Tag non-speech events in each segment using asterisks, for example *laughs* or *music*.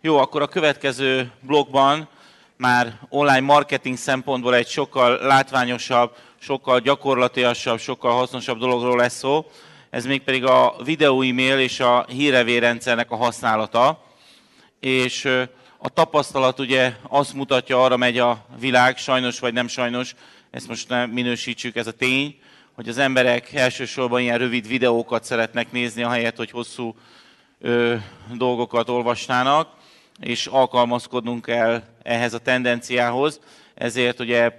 Jó, akkor a következő blogban már online marketing szempontból egy sokkal látványosabb, sokkal gyakorlatiasabb, sokkal hasznosabb dologról lesz szó. Ez még pedig a videó e-mail és a hírevérendszernek a használata. És a tapasztalat ugye azt mutatja, arra megy a világ, sajnos vagy nem sajnos, ezt most nem minősítsük, ez a tény, hogy az emberek elsősorban ilyen rövid videókat szeretnek nézni, ahelyett, hogy hosszú ö, dolgokat olvasnának és alkalmazkodnunk kell ehhez a tendenciához. Ezért ugye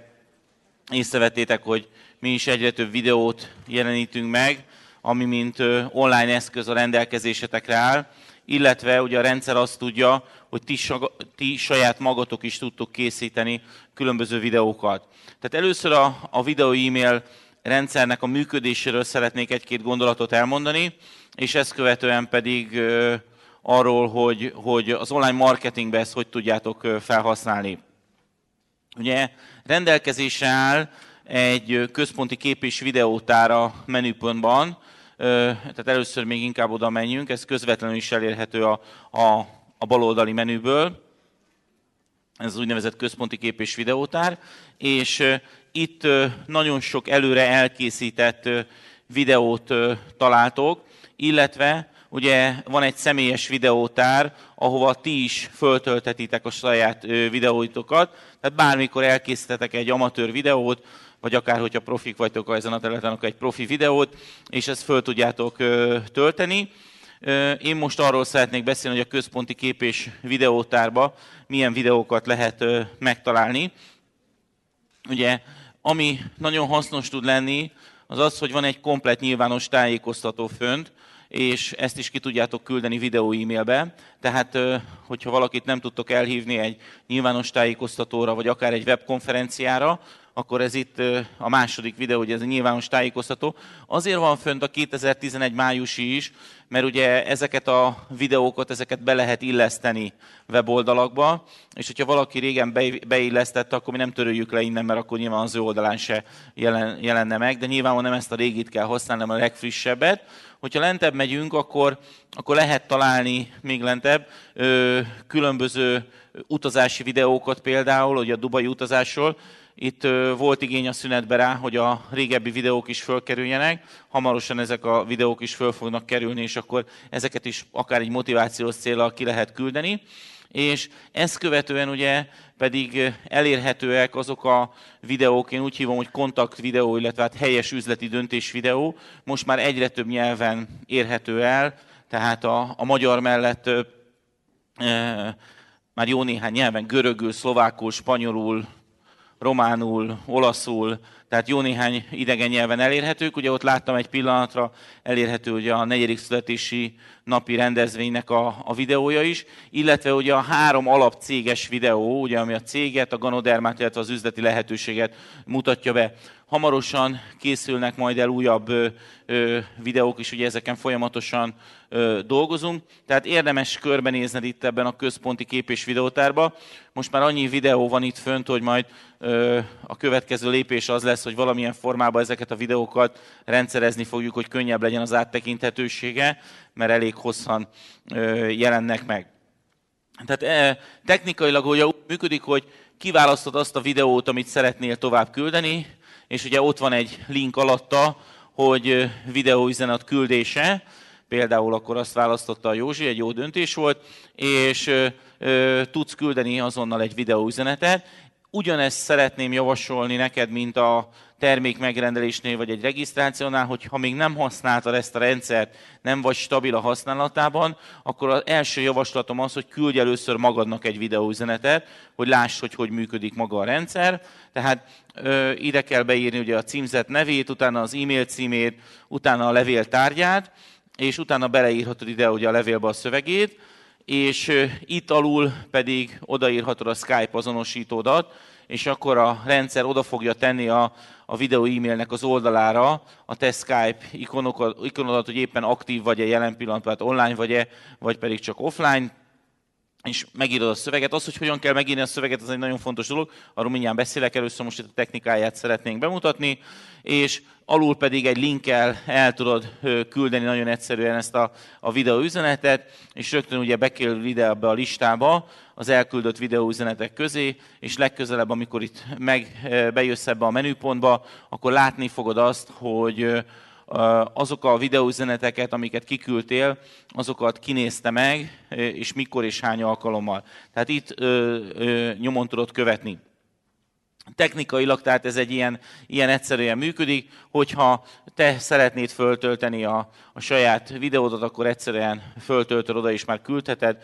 észrevettétek, hogy mi is egyre több videót jelenítünk meg, ami mint online eszköz a rendelkezésetekre áll, illetve ugye a rendszer azt tudja, hogy ti, ti saját magatok is tudtok készíteni különböző videókat. Tehát először a, a videó e-mail rendszernek a működéséről szeretnék egy-két gondolatot elmondani, és ezt követően pedig arról, hogy, hogy az online marketingbe ezt hogy tudjátok felhasználni. Ugye rendelkezésre áll egy központi kép és videótár a menüpontban, tehát először még inkább oda menjünk, ez közvetlenül is elérhető a, a, a baloldali menüből, ez az úgynevezett központi kép és videótár, és itt nagyon sok előre elkészített videót találtok, illetve ugye van egy személyes videótár, ahova ti is föltöltetitek a saját videóitokat, tehát bármikor elkészítetek egy amatőr videót, vagy akár, hogyha profik vagytok a ezen a területen, akkor egy profi videót, és ezt föl tudjátok tölteni. Én most arról szeretnék beszélni, hogy a központi kép és videótárba milyen videókat lehet megtalálni. Ugye, ami nagyon hasznos tud lenni, az az, hogy van egy komplet nyilvános tájékoztató fönt, és ezt is ki tudjátok küldeni videó e-mailbe. Tehát, hogyha valakit nem tudtok elhívni egy nyilvános tájékoztatóra, vagy akár egy webkonferenciára, akkor ez itt a második videó, hogy ez a nyilvános tájékoztató. Azért van fönt a 2011 májusi is, mert ugye ezeket a videókat, ezeket be lehet illeszteni weboldalakba, és hogyha valaki régen beillesztette, akkor mi nem töröljük le innen, mert akkor nyilván az ő oldalán se jelen, jelenne meg, de nyilvánvalóan nem ezt a régit kell használni, hanem a legfrissebbet. Hogyha lentebb megyünk, akkor, akkor lehet találni még lentebb ö, különböző utazási videókat például, hogy a Dubai utazásról. Itt ö, volt igény a szünetbe rá, hogy a régebbi videók is fölkerüljenek. Hamarosan ezek a videók is föl fognak kerülni, és akkor ezeket is akár egy motivációs célra ki lehet küldeni és ezt követően ugye pedig elérhetőek azok a videók, én úgy hívom, hogy kontakt videó, illetve hát helyes üzleti döntés videó, most már egyre több nyelven érhető el, tehát a, a magyar mellett e, már jó néhány nyelven, görögül, szlovákul, spanyolul, románul, olaszul, tehát jó néhány idegen nyelven elérhetők. Ugye ott láttam egy pillanatra, elérhető ugye a negyedik születési napi rendezvénynek a, a videója is, illetve ugye a három alapcéges videó, ugye ami a céget, a ganodermát, illetve az üzleti lehetőséget mutatja be. Hamarosan készülnek majd el újabb ö, ö, videók is, ugye ezeken folyamatosan ö, dolgozunk, tehát érdemes körbenézned itt ebben a központi kép és videótárban. Most már annyi videó van itt fönt, hogy majd ö, a következő lépés az lesz, lesz, hogy valamilyen formában ezeket a videókat rendszerezni fogjuk, hogy könnyebb legyen az áttekinthetősége, mert elég hosszan jelennek meg. Tehát e, technikailag ugye úgy működik, hogy kiválasztod azt a videót, amit szeretnél tovább küldeni, és ugye ott van egy link alatta, hogy videóüzenet küldése, például akkor azt választotta a Józsi, egy jó döntés volt, és tudsz küldeni azonnal egy videóüzenetet, Ugyanezt szeretném javasolni neked, mint a termék megrendelésnél vagy egy regisztrációnál, hogy ha még nem használtad ezt a rendszert, nem vagy stabil a használatában, akkor az első javaslatom az, hogy küldj először magadnak egy videóüzenetet, hogy láss, hogy hogy működik maga a rendszer. Tehát ö, ide kell beírni ugye a címzet nevét, utána az e-mail címét, utána a levél tárgyát, és utána beleírhatod ide ugye a levélbe a szövegét, és itt alul pedig odaírhatod a Skype azonosítódat, és akkor a rendszer oda fogja tenni a, a videó e-mailnek az oldalára a te Skype ikonokat, ikonodat, hogy éppen aktív vagy-e jelen pillanatban, hát online vagy-e, vagy pedig csak offline, és megírod a szöveget. Az, hogy hogyan kell megírni a szöveget, az egy nagyon fontos dolog. Arról mindjárt beszélek, először most itt a technikáját szeretnénk bemutatni, és alul pedig egy linkkel el tudod küldeni nagyon egyszerűen ezt a, a videó üzenetet, és rögtön ugye bekerül ide ebbe a listába az elküldött videóüzenetek közé, és legközelebb, amikor itt meg, bejössz ebbe a menüpontba, akkor látni fogod azt, hogy azok a videóüzeneteket, amiket kiküldtél, azokat kinézte meg, és mikor és hány alkalommal. Tehát itt nyomon tudod követni. Technikailag tehát ez egy ilyen, ilyen egyszerűen működik, hogyha te szeretnéd föltölteni a, a saját videódat, akkor egyszerűen föltöltöd oda és már küldheted,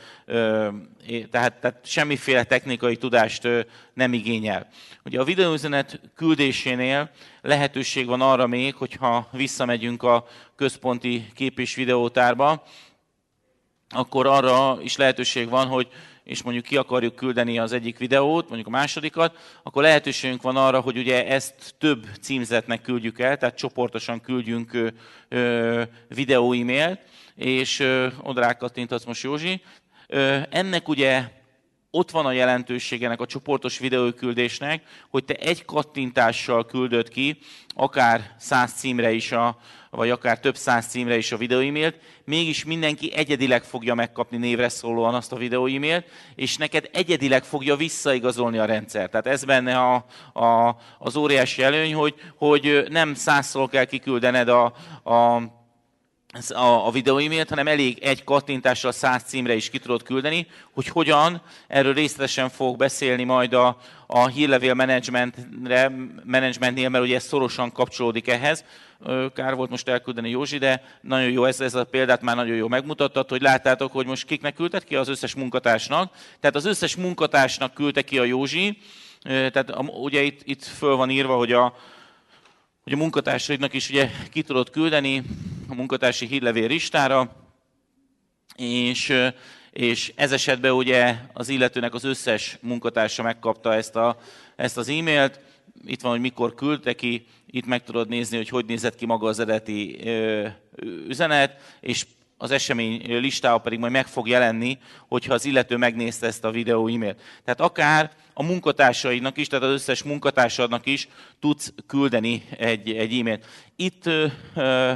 tehát, tehát semmiféle technikai tudást nem igényel. Ugye a videóüzenet küldésénél lehetőség van arra még, hogyha visszamegyünk a központi kép és videótárba, akkor arra is lehetőség van, hogy és mondjuk ki akarjuk küldeni az egyik videót, mondjuk a másodikat, akkor lehetőségünk van arra, hogy ugye ezt több címzetnek küldjük el, tehát csoportosan küldjünk videó e-mailt, és oda rákattintasz most Józsi. Ennek ugye ott van a jelentőségenek a csoportos videóküldésnek, hogy te egy kattintással küldöd ki, akár száz címre is, a, vagy akár több száz címre is a videóemailt, mégis mindenki egyedileg fogja megkapni névre szólóan azt a videóemailt, és neked egyedileg fogja visszaigazolni a rendszer. Tehát ez benne a, a, az óriási előny, hogy, hogy nem százszor kell kiküldened a, a a, a videó e hanem elég egy kattintással száz címre is ki tudod küldeni, hogy hogyan, erről részletesen fog beszélni majd a, a hírlevél managementre, managementnél, mert ugye ez szorosan kapcsolódik ehhez. Kár volt most elküldeni Józsi, de nagyon jó ez, ez a példát már nagyon jó megmutattad, hogy láttátok, hogy most kiknek küldtek ki az összes munkatársnak. Tehát az összes munkatársnak küldte ki a Józsi, tehát ugye itt, itt föl van írva, hogy a, hogy a munkatársaidnak is ugye ki tudod küldeni a munkatársi hírlevél listára, és, és ez esetben ugye az illetőnek az összes munkatársa megkapta ezt, a, ezt az e-mailt, itt van, hogy mikor küldte ki, itt meg tudod nézni, hogy hogy nézett ki maga az eredeti üzenet, és az esemény listája pedig majd meg fog jelenni, hogyha az illető megnézte ezt a videó e-mailt. Tehát akár a munkatársaidnak is, tehát az összes munkatársadnak is tudsz küldeni egy, egy e-mailt. Itt ö, ö,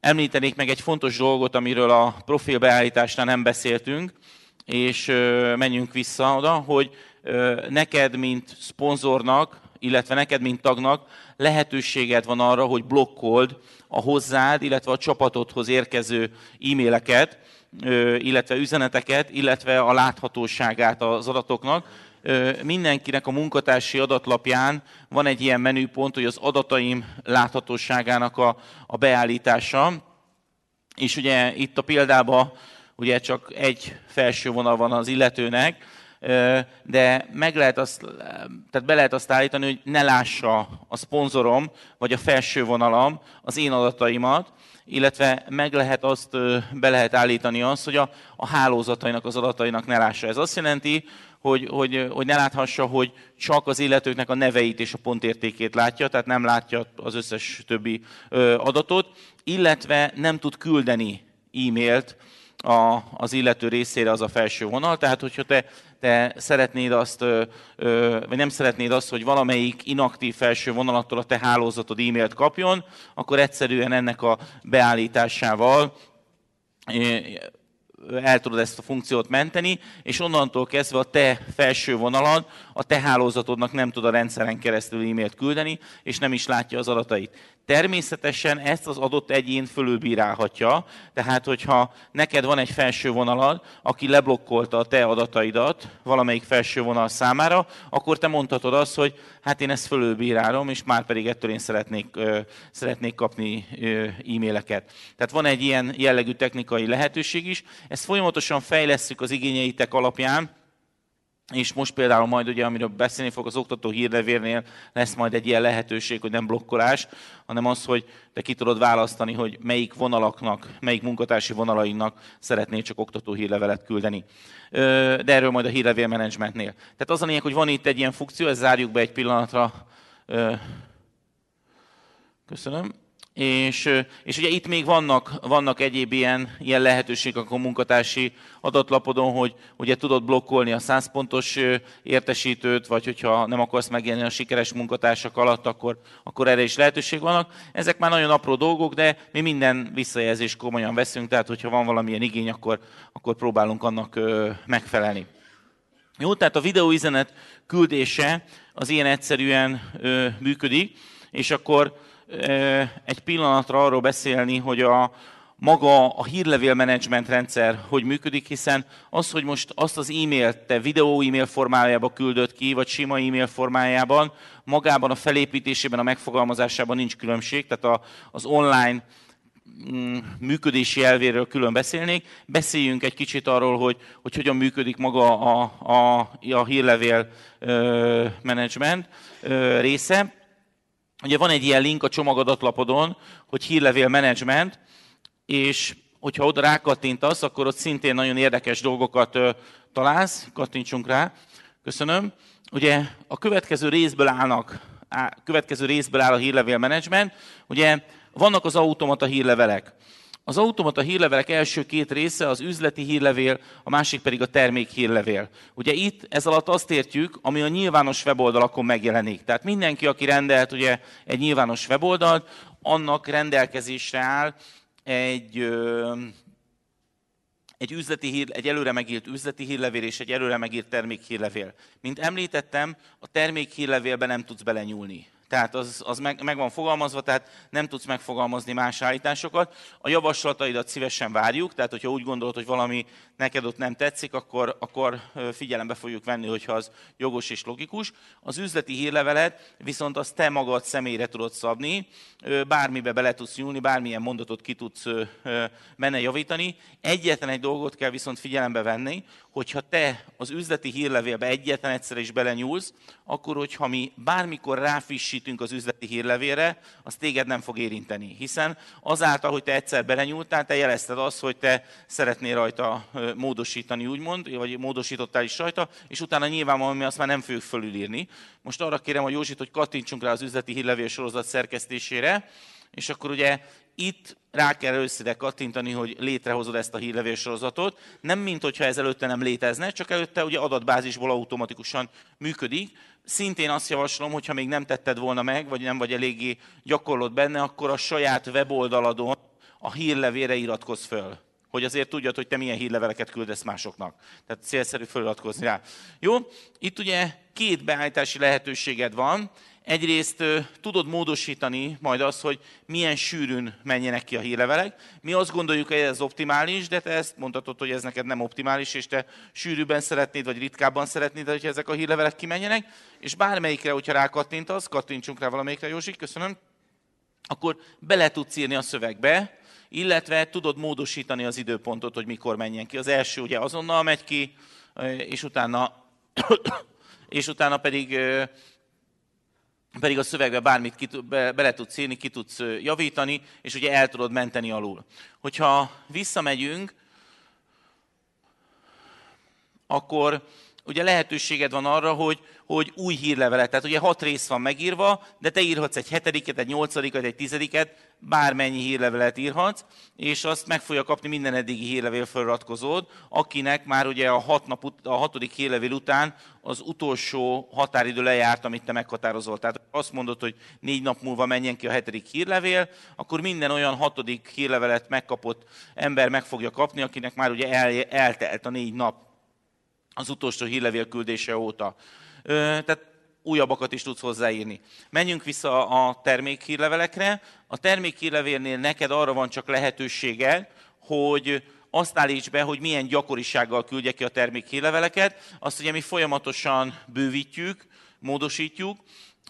említenék meg egy fontos dolgot, amiről a profilbeállításnál nem beszéltünk, és ö, menjünk vissza oda, hogy ö, neked, mint szponzornak illetve neked, mint tagnak lehetőséged van arra, hogy blokkold a hozzád, illetve a csapatodhoz érkező e-maileket, illetve üzeneteket, illetve a láthatóságát az adatoknak. Mindenkinek a munkatársi adatlapján van egy ilyen menüpont, hogy az adataim láthatóságának a, a beállítása. És ugye itt a példában ugye csak egy felső vonal van az illetőnek, de meg lehet azt, tehát be lehet azt állítani, hogy ne lássa a szponzorom, vagy a felső vonalam az én adataimat, illetve meg lehet azt, be lehet állítani azt, hogy a, a hálózatainak, az adatainak ne lássa. Ez azt jelenti, hogy, hogy, hogy ne láthassa, hogy csak az illetőknek a neveit és a pontértékét látja, tehát nem látja az összes többi adatot, illetve nem tud küldeni e-mailt a, az illető részére az a felső vonal. Tehát, hogyha te te szeretnéd azt, vagy nem szeretnéd azt, hogy valamelyik inaktív felső vonalattól a te hálózatod e-mailt kapjon, akkor egyszerűen ennek a beállításával el tudod ezt a funkciót menteni, és onnantól kezdve a te felső vonalad a te hálózatodnak nem tud a rendszeren keresztül e-mailt küldeni, és nem is látja az adatait. Természetesen ezt az adott egyén fölülbírálhatja, tehát hogyha neked van egy felső vonalad, aki leblokkolta a te adataidat valamelyik felső vonal számára, akkor te mondhatod azt, hogy hát én ezt fölülbírálom, és már pedig ettől én szeretnék, ö, szeretnék kapni ö, e-maileket. Tehát van egy ilyen jellegű technikai lehetőség is, ezt folyamatosan fejlesztjük az igényeitek alapján, és most például majd, ugye, amiről beszélni fog az oktató hírlevérnél, lesz majd egy ilyen lehetőség, hogy nem blokkolás, hanem az, hogy te ki tudod választani, hogy melyik vonalaknak, melyik munkatársi vonalainak szeretnél csak oktató hírlevelet küldeni. De erről majd a hírlevél menedzsmentnél. Tehát az a lényeg, hogy van itt egy ilyen funkció, ezt zárjuk be egy pillanatra. Köszönöm. És, és ugye itt még vannak, vannak egyéb ilyen, ilyen lehetőségek a munkatársi adatlapodon, hogy ugye tudod blokkolni a 100 pontos értesítőt, vagy hogyha nem akarsz megélni a sikeres munkatársak alatt, akkor, akkor erre is lehetőség vannak. Ezek már nagyon apró dolgok, de mi minden visszajelzést komolyan veszünk, tehát hogyha van valamilyen igény, akkor, akkor próbálunk annak megfelelni. Jó, tehát a videóüzenet küldése az ilyen egyszerűen működik, és akkor egy pillanatra arról beszélni, hogy a, maga a hírlevélmenedzsment rendszer hogy működik, hiszen az, hogy most azt az e-mailt te videó e-mail formájába küldött ki, vagy sima e-mail formájában, magában a felépítésében, a megfogalmazásában nincs különbség, tehát a, az online mm, működési elvéről külön beszélnék. Beszéljünk egy kicsit arról, hogy, hogy hogyan működik maga a, a, a hírlevél menedzsment része. Ugye van egy ilyen link a csomagadatlapodon, hogy hírlevél management, és hogyha oda rákattintasz, akkor ott szintén nagyon érdekes dolgokat találsz. Kattintsunk rá. Köszönöm. Ugye a következő részből állnak, a következő részből áll a hírlevél management. Ugye vannak az automata hírlevelek. Az automata hírlevelek első két része az üzleti hírlevél, a másik pedig a termék hírlevél. Ugye itt ez alatt azt értjük, ami a nyilvános weboldalakon megjelenik. Tehát mindenki, aki rendelt ugye, egy nyilvános weboldalt, annak rendelkezésre áll egy, ö, egy, üzleti hír, egy előre megírt üzleti hírlevél és egy előre megírt termékhírlevél. Mint említettem, a termékhírlevélbe nem tudsz belenyúlni. Tehát az, az meg, meg van fogalmazva, tehát nem tudsz megfogalmazni más állításokat. A javaslataidat szívesen várjuk, tehát hogyha úgy gondolod, hogy valami neked ott nem tetszik, akkor, akkor figyelembe fogjuk venni, hogyha az jogos és logikus. Az üzleti hírlevelet viszont azt te magad személyre tudod szabni, bármibe bele tudsz nyúlni, bármilyen mondatot ki tudsz benne javítani. Egyetlen egy dolgot kell viszont figyelembe venni, hogyha te az üzleti hírlevélbe egyetlen egyszer is belenyúlsz, akkor hogyha mi bármikor ráfissítünk az üzleti hírlevére, az téged nem fog érinteni. Hiszen azáltal, hogy te egyszer belenyúltál, te jelezted azt, hogy te szeretnél rajta módosítani, úgymond, vagy módosítottál is rajta, és utána nyilvánvalóan mi azt már nem fogjuk fölülírni. Most arra kérem a Józsit, hogy kattintsunk rá az üzleti hírlevél sorozat szerkesztésére, és akkor ugye itt rá kell először kattintani, hogy létrehozod ezt a hírlevél sorozatot. Nem mint hogyha ez előtte nem létezne, csak előtte ugye adatbázisból automatikusan működik. Szintén azt javaslom, hogyha még nem tetted volna meg, vagy nem vagy eléggé gyakorlott benne, akkor a saját weboldaladon a hírlevére iratkozz föl hogy azért tudjad, hogy te milyen hírleveleket küldesz másoknak. Tehát célszerű feliratkozni rá. Jó, itt ugye két beállítási lehetőséged van. Egyrészt tudod módosítani majd az, hogy milyen sűrűn menjenek ki a hírlevelek. Mi azt gondoljuk, hogy ez optimális, de te ezt mondhatod, hogy ez neked nem optimális, és te sűrűbben szeretnéd, vagy ritkábban szeretnéd, hogy ezek a hírlevelek kimenjenek. És bármelyikre, hogyha rákattintasz, kattintsunk rá valamelyikre, Józsi, köszönöm, akkor bele tudsz írni a szövegbe, illetve tudod módosítani az időpontot, hogy mikor menjen ki. Az első ugye azonnal megy ki, és utána, *coughs* és utána pedig pedig a szövegbe bármit ki, be, bele tudsz írni, ki tudsz javítani, és ugye el tudod menteni alul. Hogyha visszamegyünk, akkor ugye lehetőséged van arra, hogy, hogy új hírlevelet, tehát ugye hat rész van megírva, de te írhatsz egy hetediket, egy nyolcadikat, egy tizediket, bármennyi hírlevelet írhatsz, és azt meg fogja kapni minden eddigi hírlevél feliratkozód, akinek már ugye a, hat nap, a hatodik hírlevél után az utolsó határidő lejárt, amit te meghatározol. Tehát azt mondod, hogy négy nap múlva menjen ki a hetedik hírlevél, akkor minden olyan hatodik hírlevelet megkapott ember meg fogja kapni, akinek már ugye el, eltelt a négy nap az utolsó hírlevél küldése óta. Tehát újabbakat is tudsz hozzáírni. Menjünk vissza a termékhírlevelekre. A termékhírlevélnél neked arra van csak lehetősége, hogy azt állíts be, hogy milyen gyakorisággal küldje ki a termékhírleveleket. Azt ugye mi folyamatosan bővítjük, módosítjuk,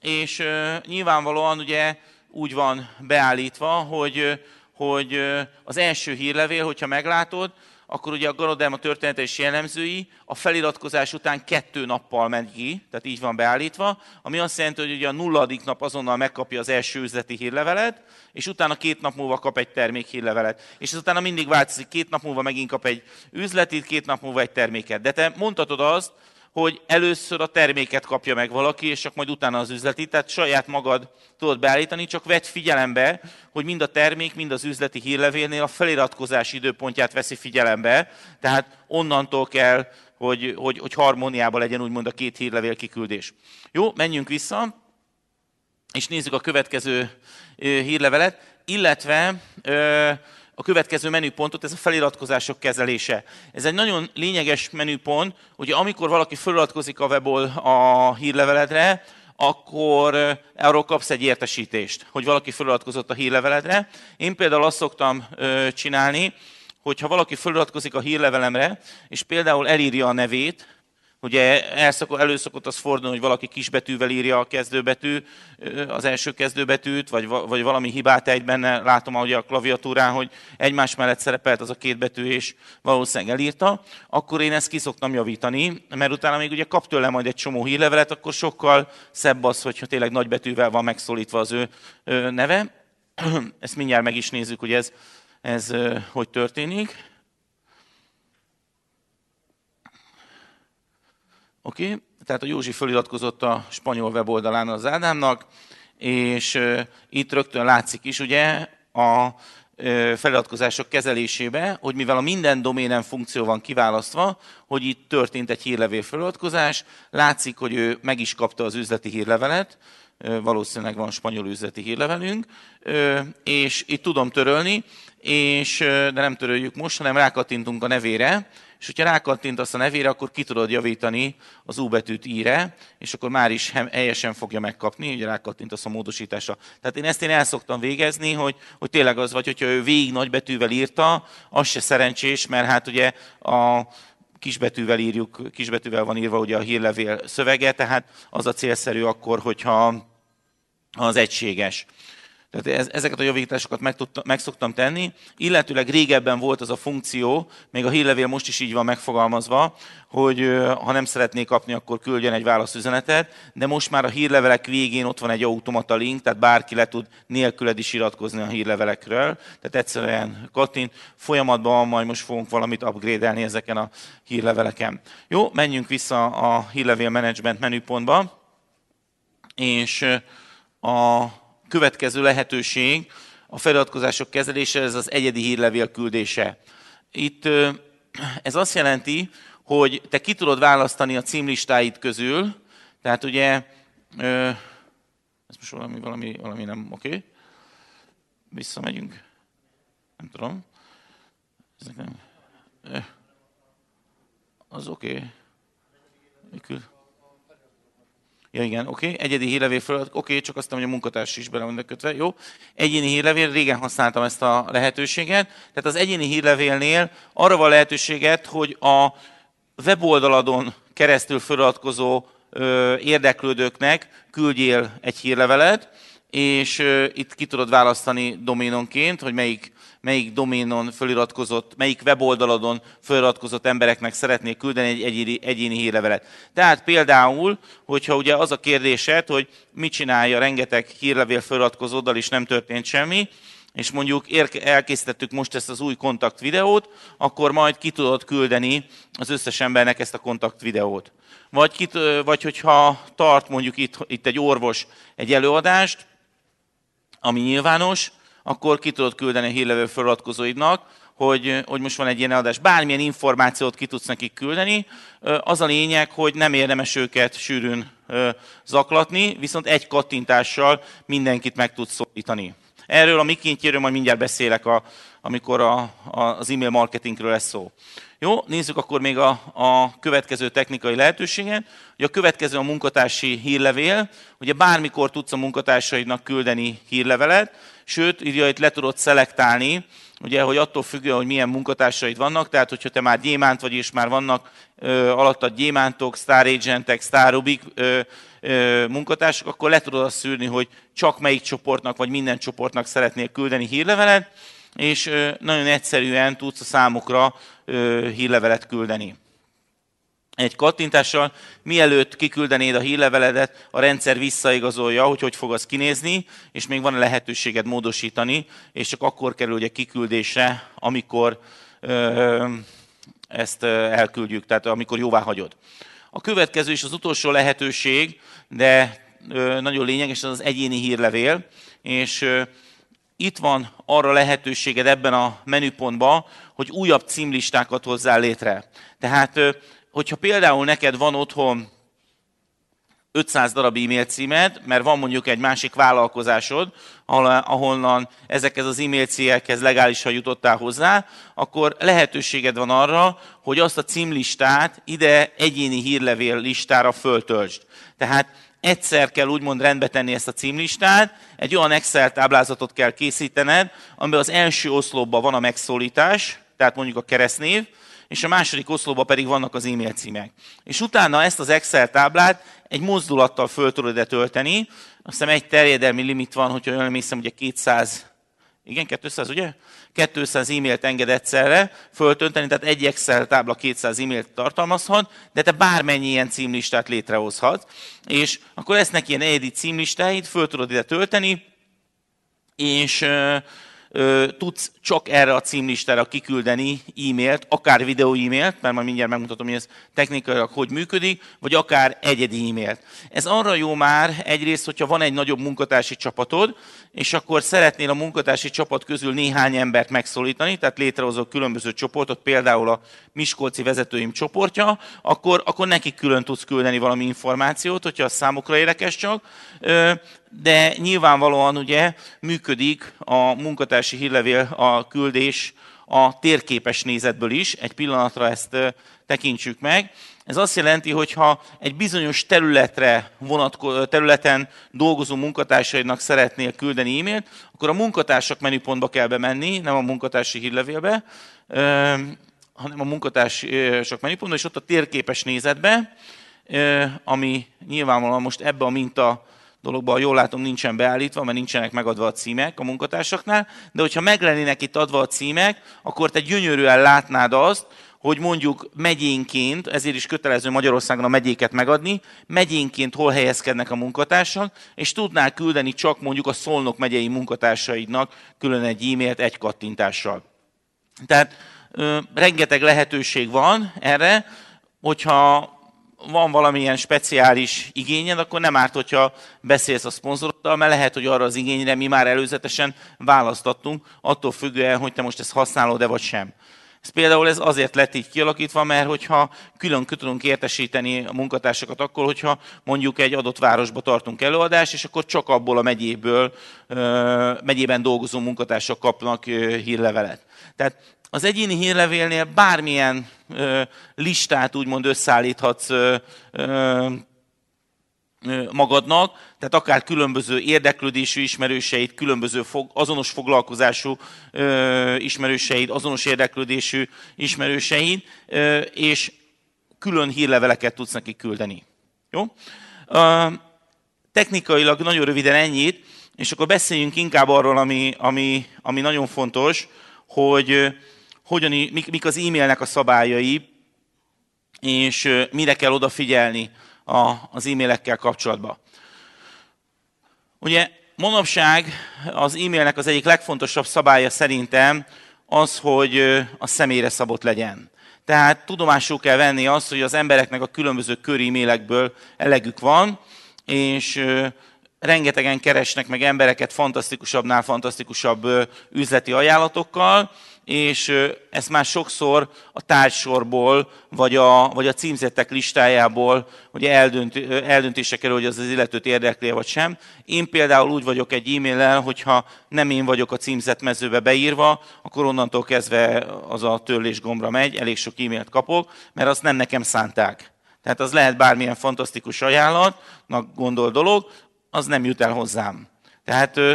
és nyilvánvalóan ugye úgy van beállítva, hogy, hogy az első hírlevél, hogyha meglátod, akkor ugye a Ganoderma története és jellemzői a feliratkozás után kettő nappal ment ki, tehát így van beállítva, ami azt jelenti, hogy ugye a nulladik nap azonnal megkapja az első üzleti hírlevelet, és utána két nap múlva kap egy termék hírlevelet. És ez utána mindig változik, két nap múlva megint kap egy üzletit, két nap múlva egy terméket. De te mondhatod azt, hogy először a terméket kapja meg valaki, és csak majd utána az üzleti, tehát saját magad tudod beállítani, csak vedd figyelembe, hogy mind a termék, mind az üzleti hírlevélnél a feliratkozási időpontját veszi figyelembe, tehát onnantól kell, hogy, hogy, hogy harmóniában legyen úgymond a két hírlevél kiküldés. Jó, menjünk vissza, és nézzük a következő hírlevelet, illetve a következő menüpontot, ez a feliratkozások kezelése. Ez egy nagyon lényeges menüpont, hogy amikor valaki feliratkozik a webol a hírleveledre, akkor arról kapsz egy értesítést, hogy valaki feliratkozott a hírleveledre. Én például azt szoktam csinálni, hogyha valaki feliratkozik a hírlevelemre, és például elírja a nevét, Ugye elszokott, előszokott az fordulni, hogy valaki kisbetűvel írja a kezdőbetű, az első kezdőbetűt, vagy, vagy valami hibát egy benne, látom ahogy a klaviatúrán, hogy egymás mellett szerepelt az a két betű, és valószínűleg elírta, akkor én ezt kiszoktam javítani, mert utána még ugye kap tőle majd egy csomó hírlevelet, akkor sokkal szebb az, hogyha tényleg nagybetűvel van megszólítva az ő neve. *clears throat* Ezt mindjárt meg is nézzük, hogy ez, ez hogy történik. Oké? Okay? Tehát a Józsi föliratkozott a spanyol weboldalán az Ádámnak, és itt rögtön látszik is ugye a feliratkozások kezelésébe, hogy mivel a minden doménen funkció van kiválasztva, hogy itt történt egy hírlevél feliratkozás, látszik, hogy ő meg is kapta az üzleti hírlevelet, valószínűleg van spanyol üzleti hírlevelünk, és itt tudom törölni, és, de nem töröljük most, hanem rákattintunk a nevére, és hogyha rákattintasz a nevére, akkor ki tudod javítani az U betűt íre, és akkor már is helyesen fogja megkapni, ugye rákattintasz a módosításra. Tehát én ezt én el szoktam végezni, hogy, hogy tényleg az vagy, hogyha ő végig nagybetűvel írta, az se szerencsés, mert hát ugye a kisbetűvel írjuk, kisbetűvel van írva ugye a hírlevél szövege, tehát az a célszerű akkor, hogyha az egységes. Tehát ezeket a javításokat meg, tudta, meg szoktam tenni, illetőleg régebben volt az a funkció, még a hírlevél most is így van megfogalmazva, hogy ha nem szeretné kapni, akkor küldjön egy válaszüzenetet, de most már a hírlevelek végén ott van egy automata link, tehát bárki le tud nélküled is iratkozni a hírlevelekről, tehát egyszerűen kattint, folyamatban van, majd most fogunk valamit upgrade-elni ezeken a hírleveleken. Jó, menjünk vissza a hírlevél management menüpontba, és a következő lehetőség a feliratkozások kezelése, ez az egyedi hírlevél küldése. Itt ez azt jelenti, hogy te ki tudod választani a címlistáid közül, tehát ugye, ez most valami, valami, valami nem oké, okay. visszamegyünk, nem tudom, ez nem, az oké, okay. Ja igen, oké, okay. egyedi hírlevél föl, oké, okay, csak azt mondom, hogy a munkatárs is bele van kötve, jó. Egyéni hírlevél, régen használtam ezt a lehetőséget, tehát az egyéni hírlevélnél arra van lehetőséget, hogy a weboldaladon keresztül feliratkozó érdeklődőknek küldjél egy hírlevelet, és itt ki tudod választani doménonként, hogy melyik melyik doménon föliratkozott, melyik weboldaladon föliratkozott embereknek szeretnék küldeni egy egyéni, egyéni hírlevelet. Tehát például, hogyha ugye az a kérdésed, hogy mit csinálja rengeteg hírlevél föliratkozóddal, és nem történt semmi, és mondjuk elkészítettük most ezt az új kontakt videót, akkor majd ki tudod küldeni az összes embernek ezt a kontakt videót. Vagy, kit, vagy hogyha tart mondjuk itt, itt egy orvos egy előadást, ami nyilvános, akkor ki tudod küldeni a hírlevő feliratkozóidnak, hogy, hogy most van egy ilyen adás. Bármilyen információt ki tudsz nekik küldeni. Az a lényeg, hogy nem érdemes őket sűrűn zaklatni, viszont egy kattintással mindenkit meg tudsz szólítani. Erről a mikintjéről majd mindjárt beszélek, a, amikor a, a, az e-mail marketingről lesz szó. Jó, nézzük akkor még a, a következő technikai lehetőséget. Ugye a következő a munkatársi hírlevél. Ugye bármikor tudsz a munkatársaidnak küldeni hírlevelet, sőt, írja itt le tudod szelektálni, ugye, hogy attól függően, hogy milyen munkatársaid vannak, tehát hogyha te már gyémánt vagy, és már vannak alatta alattad gyémántok, Star Agentek, Star Rubik ö, ö, munkatársak, akkor le tudod azt szűrni, hogy csak melyik csoportnak, vagy minden csoportnak szeretnél küldeni hírlevelet, és ö, nagyon egyszerűen tudsz a számukra ö, hírlevelet küldeni egy kattintással, mielőtt kiküldenéd a hírleveledet, a rendszer visszaigazolja, hogy hogy fog az kinézni, és még van lehetőséged módosítani, és csak akkor kerül ugye kiküldésre, amikor ö, ezt elküldjük, tehát amikor jóvá hagyod. A következő és az utolsó lehetőség, de ö, nagyon lényeges, az az egyéni hírlevél, és ö, itt van arra lehetőséged ebben a menüpontban, hogy újabb címlistákat hozzá létre. Tehát hogyha például neked van otthon 500 darab e-mail címed, mert van mondjuk egy másik vállalkozásod, ahonnan ezekhez az e-mail címekhez legálisan jutottál hozzá, akkor lehetőséged van arra, hogy azt a címlistát ide egyéni hírlevél listára föltöltsd. Tehát egyszer kell úgymond rendbe tenni ezt a címlistát, egy olyan Excel táblázatot kell készítened, amiben az első oszlopban van a megszólítás, tehát mondjuk a keresztnév, és a második oszlopban pedig vannak az e-mail címek. És utána ezt az Excel táblát egy mozdulattal föl tudod -e tölteni, azt hiszem egy terjedelmi limit van, hogyha jól emlékszem, ugye 200, igen, 200, ugye? 200 e-mailt enged egyszerre föltönteni, tehát egy Excel tábla 200 e-mailt tartalmazhat, de te bármennyi ilyen címlistát létrehozhat, és akkor lesznek ilyen egyedi címlistáid, föl tudod ide tölteni, és ö, tudsz csak erre a címlistára kiküldeni e-mailt, akár videó e-mailt, mert majd mindjárt megmutatom, hogy ez technikailag hogy működik, vagy akár egyedi e-mailt. Ez arra jó már egyrészt, hogyha van egy nagyobb munkatársi csapatod, és akkor szeretnél a munkatársi csapat közül néhány embert megszólítani, tehát létrehozok különböző csoportot, például a Miskolci vezetőim csoportja, akkor, akkor nekik külön tudsz küldeni valami információt, hogyha a számokra érdekes csak, de nyilvánvalóan ugye működik a munkatársi hírlevél a küldés a térképes nézetből is. Egy pillanatra ezt tekintsük meg. Ez azt jelenti, hogy ha egy bizonyos területre vonatko- területen dolgozó munkatársaidnak szeretnél küldeni e-mailt, akkor a munkatársak menüpontba kell bemenni, nem a munkatársi hírlevélbe, hanem a munkatársak menüpontba, és ott a térképes nézetbe, ami nyilvánvalóan most ebbe a minta dologban, jól látom, nincsen beállítva, mert nincsenek megadva a címek a munkatársaknál, de hogyha meg lennének itt adva a címek, akkor te gyönyörűen látnád azt, hogy mondjuk megyénként, ezért is kötelező Magyarországon a megyéket megadni, megyénként hol helyezkednek a munkatársak, és tudnál küldeni csak mondjuk a Szolnok megyei munkatársaidnak külön egy e-mailt egy kattintással. Tehát ö, rengeteg lehetőség van erre, hogyha van valamilyen speciális igényed, akkor nem árt, hogyha beszélsz a szponzoroddal, mert lehet, hogy arra az igényre mi már előzetesen választattunk, attól függően, hogy te most ezt használod-e vagy sem. Ez például ez azért lett így kialakítva, mert hogyha külön tudunk értesíteni a munkatársakat akkor, hogyha mondjuk egy adott városba tartunk előadást, és akkor csak abból a megyéből, megyében dolgozó munkatársak kapnak hírlevelet. Tehát az egyéni hírlevélnél bármilyen ö, listát úgymond összeállíthatsz ö, ö, magadnak, tehát akár különböző érdeklődésű ismerőseid, különböző fog, azonos foglalkozású ö, ismerőseid, azonos érdeklődésű ismerőseid, ö, és külön hírleveleket tudsz neki küldeni. Jó? Ö, technikailag nagyon röviden ennyit, és akkor beszéljünk inkább arról, ami, ami, ami nagyon fontos, hogy hogyan, mik, mik az e-mailnek a szabályai, és mire kell odafigyelni a, az e-mailekkel kapcsolatban. Ugye manapság az e-mailnek az egyik legfontosabb szabálya szerintem az, hogy a személyre szabott legyen. Tehát tudomásul kell venni azt, hogy az embereknek a különböző kör e-mailekből elegük van, és rengetegen keresnek meg embereket fantasztikusabbnál fantasztikusabb üzleti ajánlatokkal, és ezt már sokszor a tárgysorból, vagy a, vagy a címzettek listájából hogy eldönt, eldöntése kerül, hogy az az illetőt érdekli vagy sem. Én például úgy vagyok egy e el hogyha nem én vagyok a címzett mezőbe beírva, akkor onnantól kezdve az a törlés gombra megy, elég sok e-mailt kapok, mert azt nem nekem szánták. Tehát az lehet bármilyen fantasztikus ajánlatnak gondol dolog, az nem jut el hozzám. Tehát ö,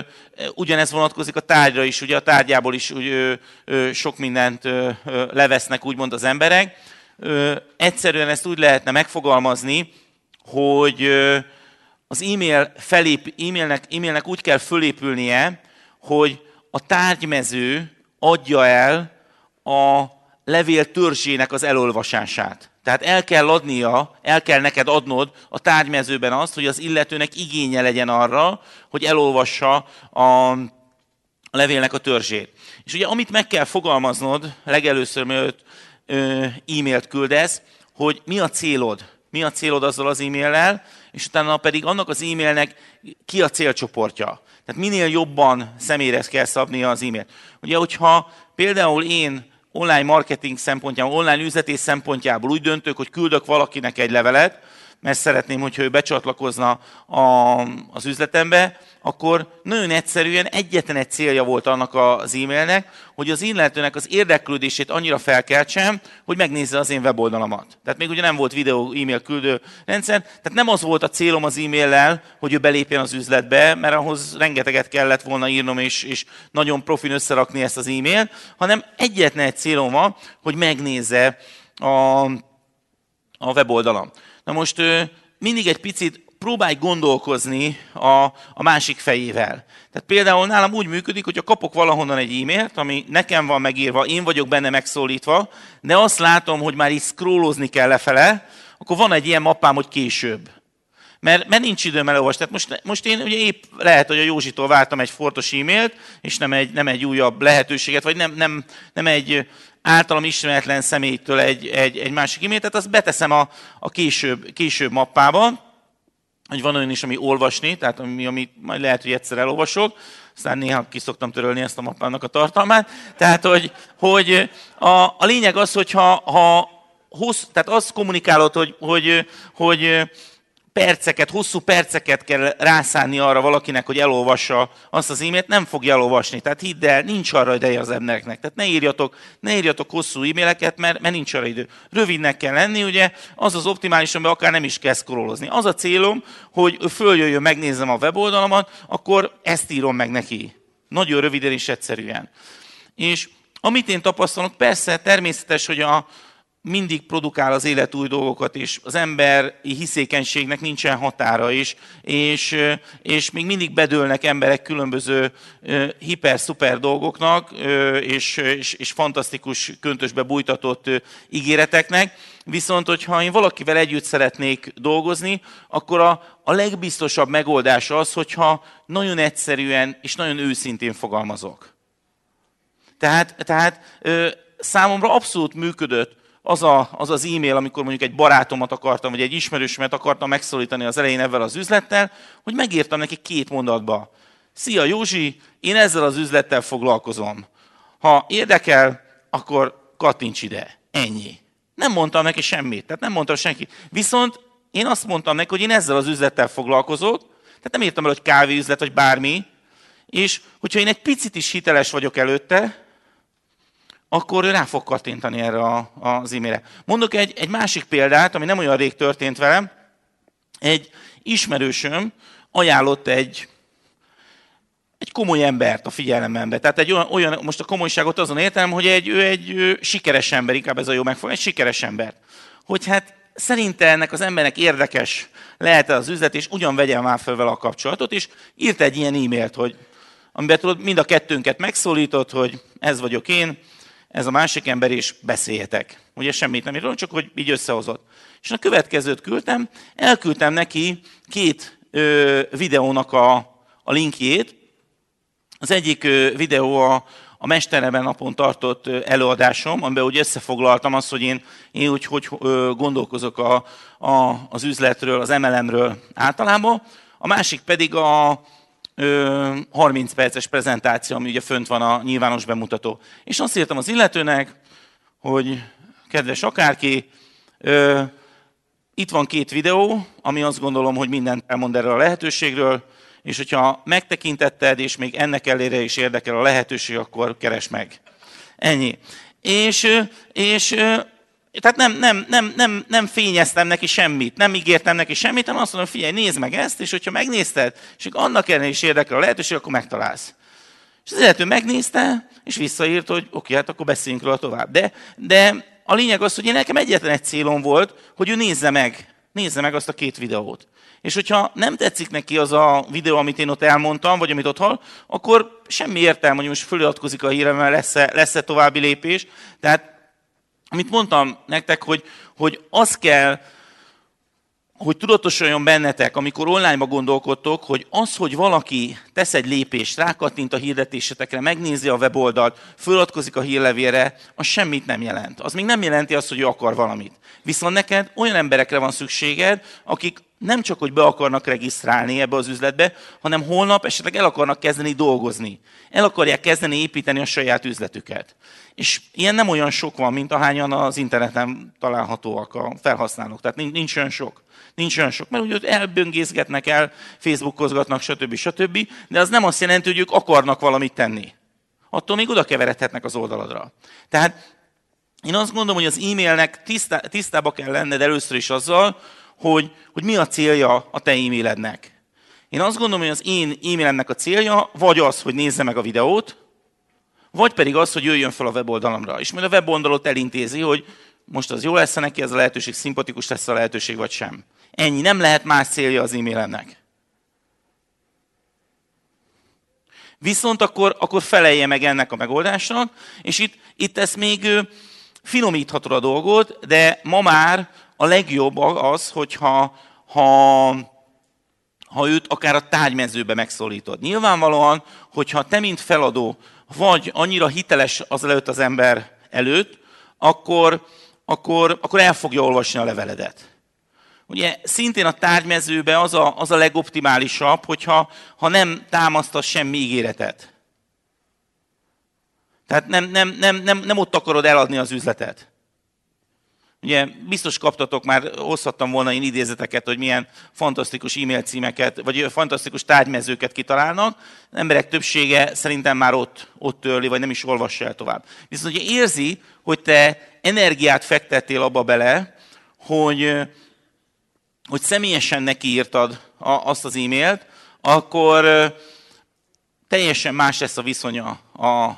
ugyanez vonatkozik a tárgyra is, ugye a tárgyából is úgy, ö, ö, sok mindent ö, ö, levesznek úgymond az emberek. Ö, egyszerűen ezt úgy lehetne megfogalmazni, hogy ö, az e-mail felép, e-mailnek, e-mailnek úgy kell fölépülnie, hogy a tárgymező adja el a levél törzsének az elolvasását. Tehát el kell adnia, el kell neked adnod a tárgymezőben azt, hogy az illetőnek igénye legyen arra, hogy elolvassa a, levélnek a törzsét. És ugye amit meg kell fogalmaznod legelőször, mielőtt e-mailt küldesz, hogy mi a célod, mi a célod azzal az e-maillel, és utána pedig annak az e-mailnek ki a célcsoportja. Tehát minél jobban személyre kell szabnia az e-mailt. Ugye, hogyha például én online marketing szempontjából, online üzletés szempontjából úgy döntök, hogy küldök valakinek egy levelet, mert szeretném, hogyha ő becsatlakozna a, az üzletembe, akkor nagyon egyszerűen egyetlen egy célja volt annak az e-mailnek, hogy az illetőnek az érdeklődését annyira felkeltsem, hogy megnézze az én weboldalamat. Tehát még ugye nem volt videó e-mail küldő rendszer, tehát nem az volt a célom az e-maillel, hogy ő belépjen az üzletbe, mert ahhoz rengeteget kellett volna írnom, és, és nagyon profin összerakni ezt az e-mailt, hanem egyetlen egy célom van, hogy megnézze a, a weboldalam. Na most mindig egy picit próbálj gondolkozni a, a másik fejével. Tehát például nálam úgy működik, hogy ha kapok valahonnan egy e-mailt, ami nekem van megírva, én vagyok benne megszólítva, de azt látom, hogy már így scrollozni kell lefele, akkor van egy ilyen mappám, hogy később. Mert, mert nincs időm elolvasni. Tehát most, most én ugye épp lehet, hogy a Józsitól vártam egy fortos e-mailt, és nem egy, nem egy újabb lehetőséget, vagy nem, nem, nem egy általam ismeretlen személytől egy, egy, egy másik e-mailt, tehát azt beteszem a, a később, később mappába, hogy van olyan is, ami olvasni, tehát ami, ami majd lehet, hogy egyszer elolvasok, aztán néha ki szoktam törölni ezt a mappának a tartalmát. Tehát, hogy, hogy a, a lényeg az, hogy ha, ha hossz, tehát azt kommunikálod, hogy, hogy, hogy perceket, hosszú perceket kell rászánni arra valakinek, hogy elolvassa azt az e-mailt, nem fogja elolvasni. Tehát hidd el, nincs arra ideje az embereknek. Tehát ne írjatok, ne írjatok hosszú e-maileket, mert, mert nincs arra idő. Rövidnek kell lenni, ugye, az az optimális, amiben akár nem is kell szkorolozni. Az a célom, hogy följöjjön, megnézem a weboldalamat, akkor ezt írom meg neki. Nagyon röviden és egyszerűen. És amit én tapasztalok, persze természetes, hogy a, mindig produkál az élet új dolgokat, és az emberi hiszékenységnek nincsen határa is, és, és még mindig bedőlnek emberek különböző hiper-szuper dolgoknak, és, és, és fantasztikus köntösbe bújtatott ígéreteknek, viszont hogyha én valakivel együtt szeretnék dolgozni, akkor a, a legbiztosabb megoldás az, hogyha nagyon egyszerűen és nagyon őszintén fogalmazok. Tehát, tehát számomra abszolút működött az, a, az az e-mail, amikor mondjuk egy barátomat akartam, vagy egy ismerősömet akartam megszólítani az elején ebben az üzlettel, hogy megírtam neki két mondatba. Szia Józsi, én ezzel az üzlettel foglalkozom. Ha érdekel, akkor kattints ide. Ennyi. Nem mondtam neki semmit, tehát nem mondtam senki. Viszont én azt mondtam neki, hogy én ezzel az üzlettel foglalkozok, tehát nem írtam el, hogy kávéüzlet, vagy bármi, és hogyha én egy picit is hiteles vagyok előtte, akkor ő rá fog kattintani erre a, az e-mailre. Mondok egy, egy másik példát, ami nem olyan rég történt velem. Egy ismerősöm ajánlott egy, egy komoly embert a figyelemembe. Tehát egy olyan, olyan, most a komolyságot azon értem, hogy egy, ő egy ő, sikeres ember, inkább ez a jó megfog, egy sikeres ember. Hogy hát szerinte ennek az embernek érdekes lehet az üzlet, és ugyan vegyem már fel vele a kapcsolatot, és írt egy ilyen e-mailt, hogy amiben tudod, mind a kettőnket megszólított, hogy ez vagyok én, ez a másik ember is beszéljetek. Ugye semmit nem írtam, csak hogy így összehozott. És a következőt küldtem, elküldtem neki két ö, videónak a, a linkjét. Az egyik ö, videó a, a Mestereben napon tartott előadásom, amiben úgy összefoglaltam azt, hogy én, én úgy hogy gondolkozok a, a, az üzletről, az emelemről általában. A másik pedig a, 30 perces prezentáció, ami ugye fönt van a nyilvános bemutató. És azt írtam az illetőnek, hogy kedves akárki, itt van két videó, ami azt gondolom, hogy mindent elmond erről a lehetőségről, és hogyha megtekintetted, és még ennek ellenére is érdekel a lehetőség, akkor keresd meg. Ennyi. És, és tehát nem, nem, nem, nem, nem fényeztem neki semmit, nem ígértem neki semmit, hanem azt mondom, figyelj, nézd meg ezt, és hogyha megnézted, és annak ellenére is érdekel a lehetőség, akkor megtalálsz. És az illető megnézte, és visszaírt, hogy oké, hát akkor beszéljünk róla tovább. De, de a lényeg az, hogy én nekem egyetlen egy célom volt, hogy ő nézze meg, nézze meg azt a két videót. És hogyha nem tetszik neki az a videó, amit én ott elmondtam, vagy amit ott hall, akkor semmi értelme, hogy most föliratkozik a híremre, lesz-e, lesz-e további lépés. Tehát amit mondtam nektek, hogy, hogy az kell, hogy tudatosuljon bennetek, amikor online-ba gondolkodtok, hogy az, hogy valaki tesz egy lépést, rákattint a hirdetésetekre, megnézi a weboldalt, föladkozik a hírlevére, az semmit nem jelent. Az még nem jelenti azt, hogy ő akar valamit. Viszont neked olyan emberekre van szükséged, akik nem csak, hogy be akarnak regisztrálni ebbe az üzletbe, hanem holnap esetleg el akarnak kezdeni dolgozni. El akarják kezdeni építeni a saját üzletüket. És ilyen nem olyan sok van, mint ahányan az interneten találhatóak a felhasználók. Tehát nincs, nincs olyan sok. Nincs olyan sok, mert úgy elböngészgetnek el, facebookozgatnak, stb. stb. De az nem azt jelenti, hogy ők akarnak valamit tenni. Attól még oda keveredhetnek az oldaladra. Tehát én azt gondolom, hogy az e-mailnek tisztá, tisztába kell lenned először is azzal, hogy, hogy mi a célja a te e-mailednek. Én azt gondolom, hogy az én e-mailemnek a célja vagy az, hogy nézze meg a videót, vagy pedig az, hogy jöjjön fel a weboldalamra. És majd a weboldalot elintézi, hogy most az jó lesz -e neki ez a lehetőség, szimpatikus lesz a lehetőség, vagy sem. Ennyi, nem lehet más célja az e-mailemnek. Viszont akkor, akkor felelje meg ennek a megoldásnak, és itt, itt ezt még finomíthatod a dolgot, de ma már a legjobb az, hogyha ha, ha őt akár a tárgymezőbe megszólítod. Nyilvánvalóan, hogyha te, mint feladó, vagy annyira hiteles az előtt az ember előtt, akkor, akkor, akkor el fogja olvasni a leveledet. Ugye szintén a tárgymezőbe az a, az a legoptimálisabb, hogyha ha nem támasztasz semmi ígéretet. Tehát nem, nem, nem, nem, nem ott akarod eladni az üzletet. Ugye biztos kaptatok már, hozhattam volna én idézeteket, hogy milyen fantasztikus e-mail címeket, vagy fantasztikus tárgymezőket kitalálnak. Az emberek többsége szerintem már ott, ott törli, vagy nem is olvassa el tovább. Viszont ugye érzi, hogy te energiát fektettél abba bele, hogy, hogy személyesen nekiírtad a, azt az e-mailt, akkor teljesen más lesz a viszonya a,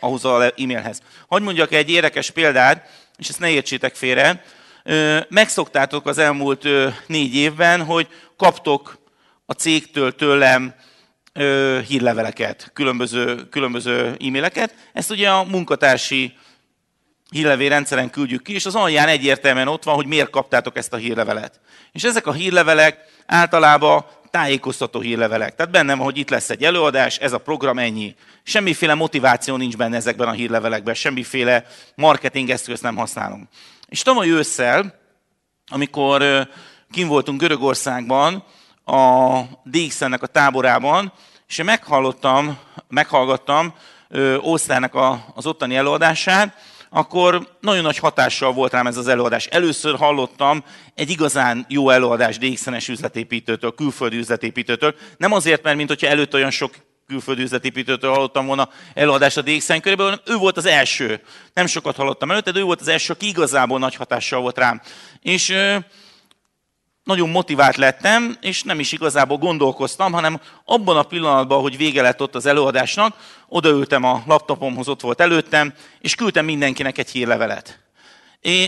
ahhoz az e-mailhez. Hogy mondjak egy érdekes példát, és ezt ne értsétek félre, megszoktátok az elmúlt négy évben, hogy kaptok a cégtől tőlem hírleveleket, különböző, különböző e-maileket. Ezt ugye a munkatársi hírlevélrendszeren küldjük ki, és az alján egyértelműen ott van, hogy miért kaptátok ezt a hírlevelet. És ezek a hírlevelek általában tájékoztató hírlevelek. Tehát bennem, hogy itt lesz egy előadás, ez a program ennyi. Semmiféle motiváció nincs benne ezekben a hírlevelekben, semmiféle marketing eszközt nem használunk. És tavaly ősszel, amikor kim voltunk Görögországban, a dx nek a táborában, és meghallottam, meghallgattam Ószlának az ottani előadását, akkor nagyon nagy hatással volt rám ez az előadás. Először hallottam egy igazán jó előadás DXN-es üzletépítőtől, külföldi üzletépítőtől. Nem azért, mert mint hogyha előtt olyan sok külföldi üzletépítőtől hallottam volna előadást a DXN körében, hanem ő volt az első. Nem sokat hallottam előtte, de ő volt az első, aki igazából nagy hatással volt rám. És nagyon motivált lettem, és nem is igazából gondolkoztam, hanem abban a pillanatban, hogy vége lett ott az előadásnak, odaültem a laptopomhoz, ott volt előttem, és küldtem mindenkinek egy hírlevelet.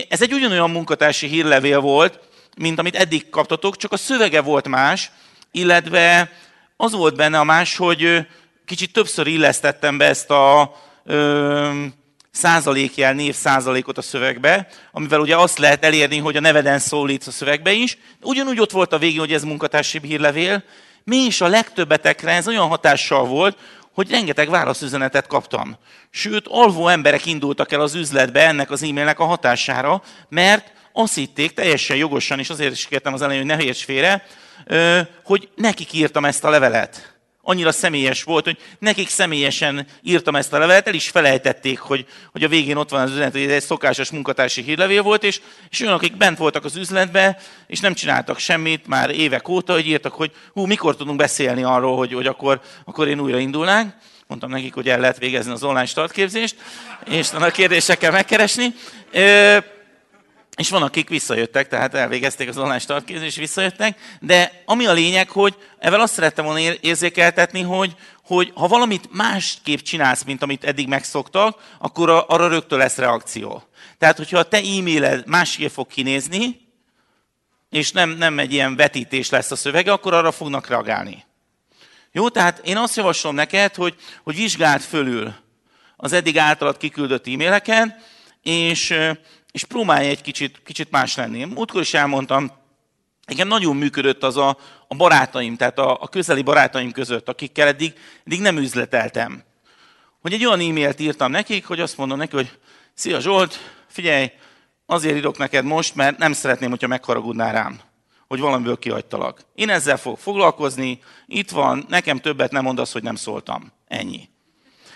Ez egy ugyanolyan munkatársi hírlevél volt, mint amit eddig kaptatok, csak a szövege volt más, illetve az volt benne a más, hogy kicsit többször illesztettem be ezt a százalékjel, név százalékot a szövegbe, amivel ugye azt lehet elérni, hogy a neveden szólítsz a szövegbe is. Ugyanúgy ott volt a végén, hogy ez munkatársi hírlevél. Mi is a legtöbbetekre ez olyan hatással volt, hogy rengeteg válaszüzenetet kaptam. Sőt, alvó emberek indultak el az üzletbe ennek az e-mailnek a hatására, mert azt hitték teljesen jogosan, és azért is kértem az elején, hogy ne félre, hogy nekik írtam ezt a levelet annyira személyes volt, hogy nekik személyesen írtam ezt a levelet, el is felejtették, hogy, hogy a végén ott van az üzenet, hogy ez egy szokásos munkatársi hírlevél volt, és, és olyan, akik bent voltak az üzletben, és nem csináltak semmit már évek óta, hogy írtak, hogy hú, mikor tudunk beszélni arról, hogy, hogy akkor, akkor én újra indulnánk. Mondtam nekik, hogy el lehet végezni az online startképzést, és a kérdésekkel megkeresni. Ö, és van, akik visszajöttek, tehát elvégezték az online startképzést, és visszajöttek, de ami a lényeg, hogy evel azt szerettem volna érzékeltetni, hogy, hogy ha valamit másképp csinálsz, mint amit eddig megszoktak, akkor arra rögtön lesz reakció. Tehát, hogyha a te e-mailed másképp fog kinézni, és nem, nem egy ilyen vetítés lesz a szövege, akkor arra fognak reagálni. Jó, tehát én azt javaslom neked, hogy, hogy vizsgáld fölül az eddig általad kiküldött e-maileken, és és próbálj egy kicsit, kicsit más lenni. Múltkor is elmondtam, igen, nagyon működött az a, a barátaim, tehát a, a közeli barátaim között, akikkel eddig, eddig nem üzleteltem. Hogy egy olyan e-mailt írtam nekik, hogy azt mondom neki, hogy Szia Zsolt, figyelj, azért írok neked most, mert nem szeretném, hogyha megharagudnál rám, hogy valamiből kihagytalak. Én ezzel fogok foglalkozni, itt van, nekem többet nem mondasz, hogy nem szóltam. Ennyi.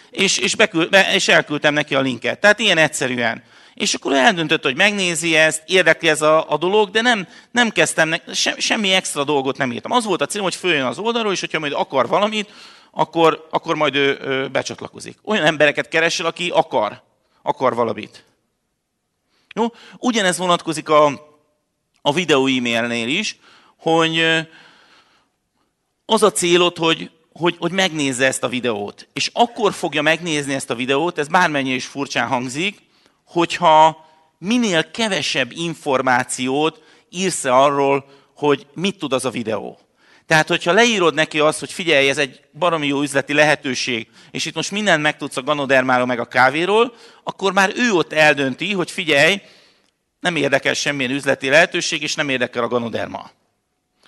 És, és, beküld, be, és elküldtem neki a linket. Tehát ilyen egyszerűen. És akkor eldöntött, hogy megnézi ezt, érdekli ez a, a dolog, de nem, nem kezdtem, ne, se, semmi extra dolgot nem írtam. Az volt a célom, hogy följön az oldalról, és hogyha majd akar valamit, akkor, akkor majd ő, ő becsatlakozik. Olyan embereket keresel, aki akar, akar valamit. Jó? Ugyanez vonatkozik a, a videó e-mailnél is, hogy az a célod, hogy, hogy, hogy megnézze ezt a videót. És akkor fogja megnézni ezt a videót, ez bármennyi is furcsán hangzik, hogyha minél kevesebb információt írsz -e arról, hogy mit tud az a videó. Tehát, hogyha leírod neki azt, hogy figyelj, ez egy baromi jó üzleti lehetőség, és itt most mindent megtudsz a ganodermáról meg a kávéról, akkor már ő ott eldönti, hogy figyelj, nem érdekel semmilyen üzleti lehetőség, és nem érdekel a ganoderma.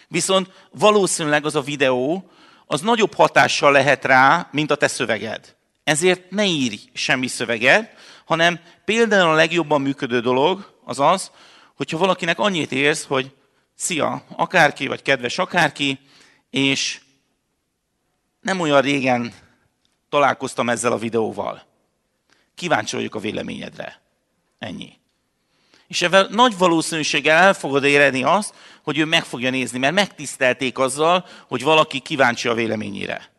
Viszont valószínűleg az a videó, az nagyobb hatással lehet rá, mint a te szöveged. Ezért ne írj semmi szöveget, hanem például a legjobban működő dolog az az, hogyha valakinek annyit érsz, hogy szia, akárki, vagy kedves akárki, és nem olyan régen találkoztam ezzel a videóval. Kíváncsi vagyok a véleményedre. Ennyi. És ebben nagy valószínűséggel el fogod érni azt, hogy ő meg fogja nézni, mert megtisztelték azzal, hogy valaki kíváncsi a véleményére.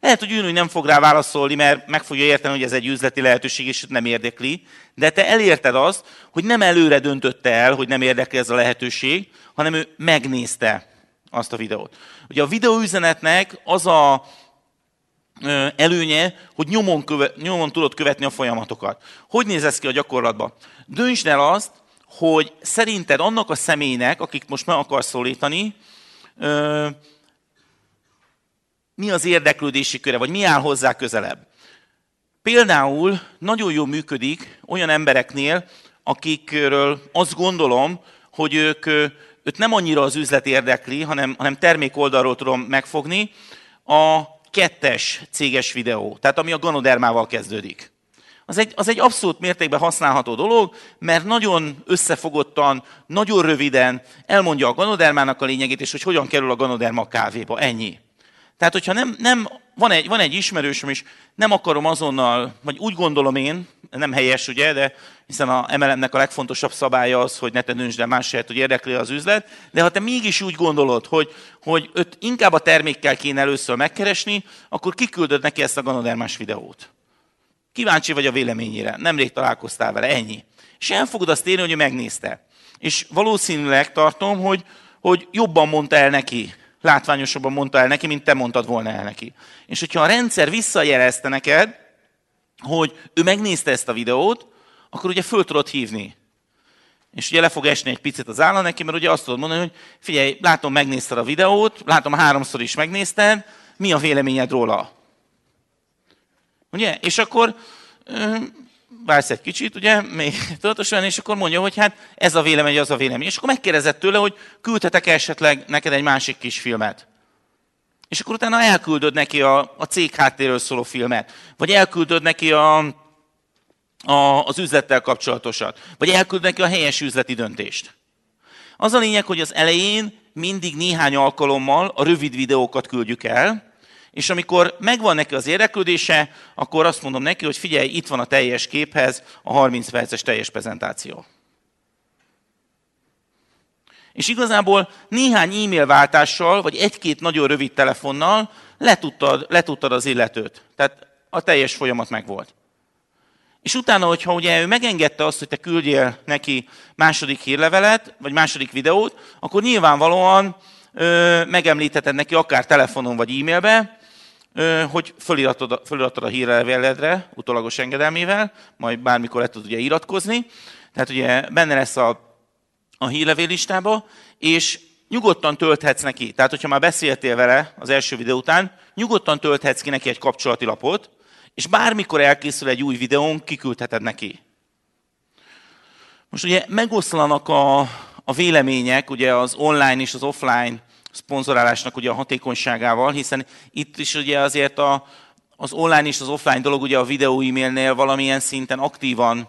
Lehet, hogy ön nem fog rá válaszolni, mert meg fogja érteni, hogy ez egy üzleti lehetőség, és nem érdekli. De te elérted azt, hogy nem előre döntötte el, hogy nem érdekli ez a lehetőség, hanem ő megnézte azt a videót. Ugye a videóüzenetnek az a előnye, hogy nyomon, köve, nyomon tudod követni a folyamatokat. Hogy néz ez ki a gyakorlatban? Döntsd el azt, hogy szerinted annak a személynek, akik most meg akarsz szólítani, mi az érdeklődési köre, vagy mi áll hozzá közelebb. Például nagyon jól működik olyan embereknél, akikről azt gondolom, hogy ők, őt nem annyira az üzlet érdekli, hanem, hanem termék oldalról tudom megfogni, a kettes céges videó, tehát ami a ganodermával kezdődik. Az egy, az egy abszolút mértékben használható dolog, mert nagyon összefogottan, nagyon röviden elmondja a ganodermának a lényegét, és hogy hogyan kerül a ganoderma a kávéba. Ennyi. Tehát, hogyha nem, nem van, egy, van egy ismerősöm, és nem akarom azonnal, vagy úgy gondolom én, nem helyes ugye, de hiszen a MLM-nek a legfontosabb szabálya az, hogy ne te döntsd el más helyet, hogy érdekli az üzlet, de ha te mégis úgy gondolod, hogy, hogy öt inkább a termékkel kéne először megkeresni, akkor kiküldöd neki ezt a ganodermás videót. Kíváncsi vagy a véleményére, nemrég találkoztál vele, ennyi. És el fogod azt érni, hogy ő megnézte. És valószínűleg tartom, hogy, hogy jobban mondta el neki, látványosabban mondta el neki, mint te mondtad volna el neki. És hogyha a rendszer visszajelezte neked, hogy ő megnézte ezt a videót, akkor ugye föl tudod hívni. És ugye le fog esni egy picit az állam neki, mert ugye azt tudod mondani, hogy figyelj, látom, megnézted a videót, látom, háromszor is megnézted, mi a véleményed róla? Ugye? És akkor vársz egy kicsit, ugye, még *laughs* tudatosan, és akkor mondja, hogy hát ez a vélemény, az a vélemény. És akkor megkérdezett tőle, hogy küldhetek -e esetleg neked egy másik kis filmet. És akkor utána elküldöd neki a, a cég háttéről szóló filmet, vagy elküldöd neki a, a, az üzlettel kapcsolatosat, vagy elküldöd neki a helyes üzleti döntést. Az a lényeg, hogy az elején mindig néhány alkalommal a rövid videókat küldjük el, és amikor megvan neki az érdeklődése, akkor azt mondom neki, hogy figyelj, itt van a teljes képhez a 30 perces teljes prezentáció. És igazából néhány e-mail váltással, vagy egy-két nagyon rövid telefonnal letudtad, letudtad az illetőt. Tehát a teljes folyamat megvolt. És utána, hogyha ugye ő megengedte azt, hogy te küldjél neki második hírlevelet, vagy második videót, akkor nyilvánvalóan ö, megemlítheted neki akár telefonon vagy e mailben hogy föliratod, föliratod a hírleveledre utolagos engedelmével, majd bármikor le tudod ugye iratkozni. Tehát ugye benne lesz a, a hírlevél listába, és nyugodtan tölthetsz neki. Tehát, hogyha már beszéltél vele az első videó után, nyugodtan tölthetsz ki neki egy kapcsolati lapot, és bármikor elkészül egy új videón, kiküldheted neki. Most ugye megoszlanak a, a vélemények, ugye az online és az offline szponzorálásnak ugye a hatékonyságával, hiszen itt is ugye azért a, az online és az offline dolog ugye a videó e-mailnél valamilyen szinten aktívan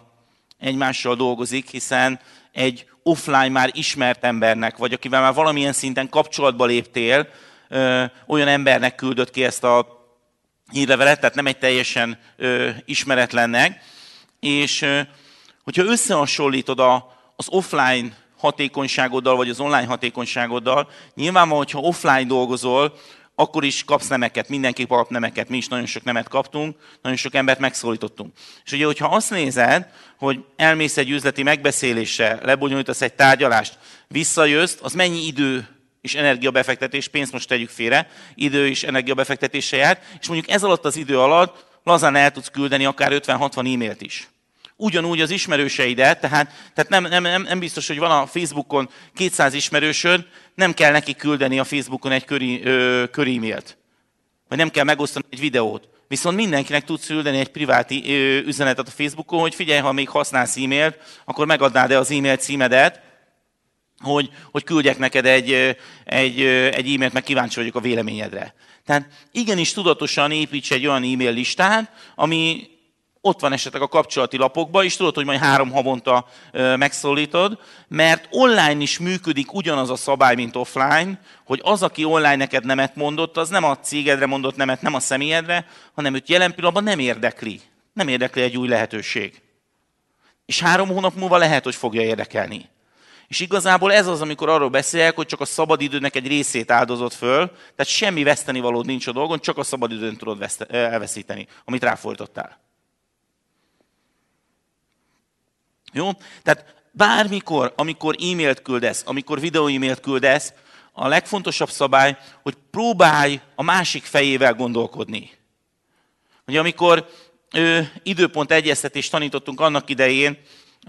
egymással dolgozik, hiszen egy offline már ismert embernek, vagy akivel már valamilyen szinten kapcsolatba léptél, ö, olyan embernek küldött ki ezt a hírlevelet, tehát nem egy teljesen ö, ismeretlennek. És ö, hogyha összehasonlítod a, az offline hatékonyságoddal, vagy az online hatékonyságoddal. Nyilvánvalóan, hogyha offline dolgozol, akkor is kapsz nemeket, mindenki kap nemeket, mi is nagyon sok nemet kaptunk, nagyon sok embert megszólítottunk. És ugye, hogyha azt nézed, hogy elmész egy üzleti megbeszélésre, lebonyolítasz egy tárgyalást, visszajössz, az mennyi idő és energiabefektetés, pénzt most tegyük félre, idő és energiabefektetése jár, és mondjuk ez alatt az idő alatt lazán el tudsz küldeni akár 50-60 e-mailt is ugyanúgy az ismerőseidet, tehát, tehát nem, nem, nem, nem biztos, hogy van a Facebookon 200 ismerősöd, nem kell neki küldeni a Facebookon egy köri, ö, körímélt. Vagy nem kell megosztani egy videót. Viszont mindenkinek tudsz küldeni egy privát üzenetet a Facebookon, hogy figyelj, ha még használsz e-mailt, akkor megadnád-e az e-mail címedet, hogy, hogy küldjek neked egy, egy, egy e-mailt, meg kíváncsi vagyok a véleményedre. Tehát igenis tudatosan építs egy olyan e-mail listát, ami ott van esetleg a kapcsolati lapokban, és tudod, hogy majd három havonta megszólítod, mert online is működik ugyanaz a szabály, mint offline, hogy az, aki online neked nemet mondott, az nem a cégedre mondott nemet, nem a személyedre, hanem őt jelen pillanatban nem érdekli. Nem érdekli egy új lehetőség. És három hónap múlva lehet, hogy fogja érdekelni. És igazából ez az, amikor arról beszélek, hogy csak a szabadidőnek egy részét áldozott föl, tehát semmi vesztenivalód nincs a dolgon, csak a szabadidőn tudod elveszíteni, amit ráfordítottál. Jó? Tehát bármikor, amikor e-mailt küldesz, amikor videó e-mailt küldesz, a legfontosabb szabály, hogy próbálj a másik fejével gondolkodni. Hogy amikor ő, időpont egyeztetést tanítottunk annak idején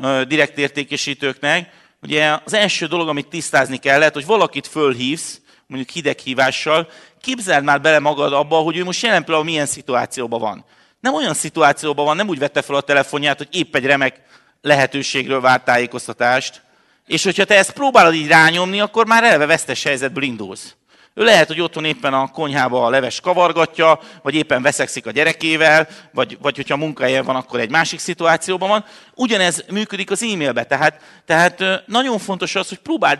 ö, direkt értékesítőknek, ugye az első dolog, amit tisztázni kellett, hogy valakit fölhívsz, mondjuk hideghívással, képzeld már bele magad abba, hogy ő most jelen pillanatban milyen szituációban van. Nem olyan szituációban van, nem úgy vette fel a telefonját, hogy épp egy remek lehetőségről vált tájékoztatást, és hogyha te ezt próbálod így rányomni, akkor már eleve vesztes helyzetből indulsz. Ő lehet, hogy otthon éppen a konyhába a leves kavargatja, vagy éppen veszekszik a gyerekével, vagy, vagy hogyha munkahelyen van, akkor egy másik szituációban van. Ugyanez működik az e-mailbe. Tehát, tehát nagyon fontos az, hogy próbáld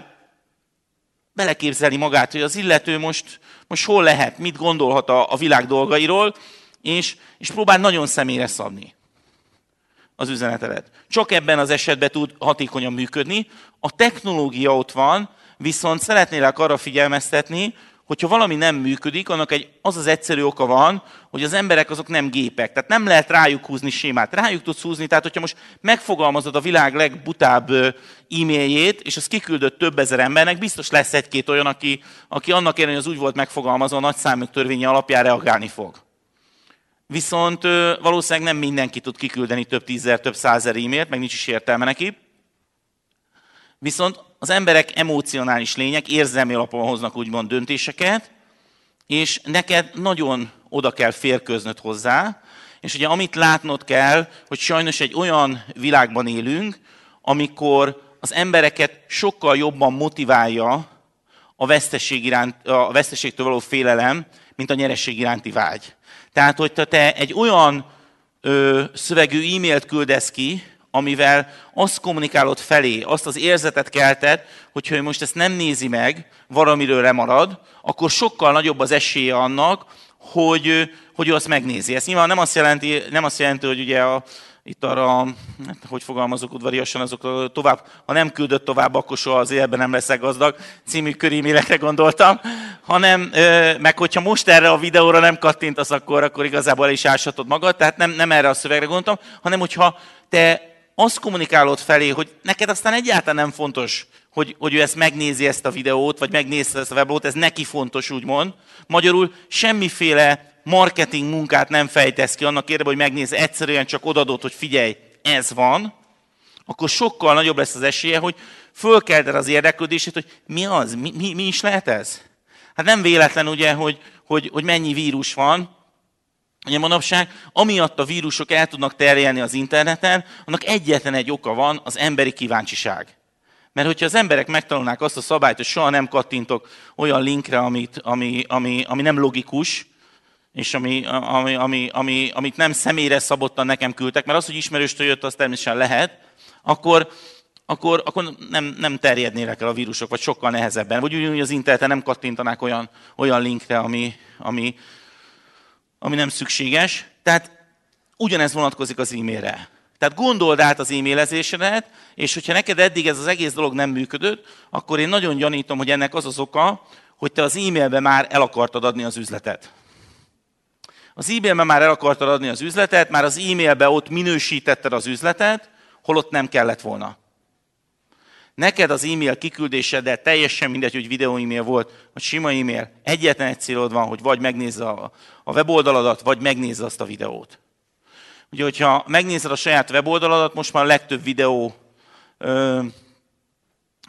beleképzelni magát, hogy az illető most, most hol lehet, mit gondolhat a, a világ dolgairól, és, és próbáld nagyon személyre szabni az üzenetedet. Csak ebben az esetben tud hatékonyan működni. A technológia ott van, viszont szeretnélek arra figyelmeztetni, hogyha valami nem működik, annak egy, az az egyszerű oka van, hogy az emberek azok nem gépek. Tehát nem lehet rájuk húzni sémát. Rájuk tudsz húzni, tehát hogyha most megfogalmazod a világ legbutább e-mailjét, és az kiküldött több ezer embernek, biztos lesz egy-két olyan, aki, aki annak ellenére, hogy az úgy volt megfogalmazva a nagyszámok törvénye alapján reagálni fog viszont valószínűleg nem mindenki tud kiküldeni több tízer, több százer e-mailt, meg nincs is értelme neki. Viszont az emberek emocionális lények, érzelmi alapon hoznak úgymond döntéseket, és neked nagyon oda kell férköznöd hozzá, és ugye amit látnod kell, hogy sajnos egy olyan világban élünk, amikor az embereket sokkal jobban motiválja a, veszteség iránt, a veszteségtől való félelem, mint a nyeresség iránti vágy. Tehát, hogy te egy olyan ö, szövegű e-mailt küldesz ki, amivel azt kommunikálod felé, azt az érzetet kelted, hogyha ő most ezt nem nézi meg, valamiről lemarad, akkor sokkal nagyobb az esélye annak, hogy, hogy ő azt megnézi. Ez nyilván nem azt jelenti, nem azt jelenti hogy ugye a, itt arra, hát, hogy fogalmazok udvariasan, azok tovább, ha nem küldött tovább, akkor soha az életben nem leszek gazdag, című körímélekre gondoltam, hanem meg hogyha most erre a videóra nem kattintasz, akkor, akkor igazából is ásatod magad, tehát nem, nem erre a szövegre gondoltam, hanem hogyha te azt kommunikálod felé, hogy neked aztán egyáltalán nem fontos, hogy, hogy ő ezt megnézi ezt a videót, vagy megnézi ezt a weblót, ez neki fontos, úgymond. Magyarul semmiféle marketing munkát nem fejtesz ki annak érdekében, hogy megnéz egyszerűen csak odadott, hogy figyelj, ez van, akkor sokkal nagyobb lesz az esélye, hogy fölkelted az érdeklődését, hogy mi az, mi, mi, mi is lehet ez? Hát nem véletlen ugye, hogy, hogy, hogy mennyi vírus van, Ugye manapság, amiatt a vírusok el tudnak terjedni az interneten, annak egyetlen egy oka van, az emberi kíváncsiság. Mert hogyha az emberek megtanulnák azt a szabályt, hogy soha nem kattintok olyan linkre, amit, ami, ami, ami nem logikus, és ami, ami, ami, ami, amit nem személyre szabottan nekem küldtek, mert az, hogy ismerőstől jött, az természetesen lehet, akkor, akkor, akkor nem, nem terjednének el a vírusok, vagy sokkal nehezebben. Vagy úgy hogy az interneten nem kattintanák olyan, olyan linkre, ami, ami, ami nem szükséges. Tehát ugyanez vonatkozik az e-mailre. Tehát gondold át az e-mailezésedet, és hogyha neked eddig ez az egész dolog nem működött, akkor én nagyon gyanítom, hogy ennek az az oka, hogy te az e-mailbe már el akartad adni az üzletet. Az e-mailben már el akartad adni az üzletet, már az e-mailbe ott minősítetted az üzletet, holott nem kellett volna. Neked az e-mail de teljesen mindegy, hogy videó e-mail volt, vagy sima e-mail, egyetlen egy célod van, hogy vagy megnézze a, a weboldaladat, vagy megnézze azt a videót. Ugye, hogyha megnézed a saját weboldaladat, most már a legtöbb videó ö,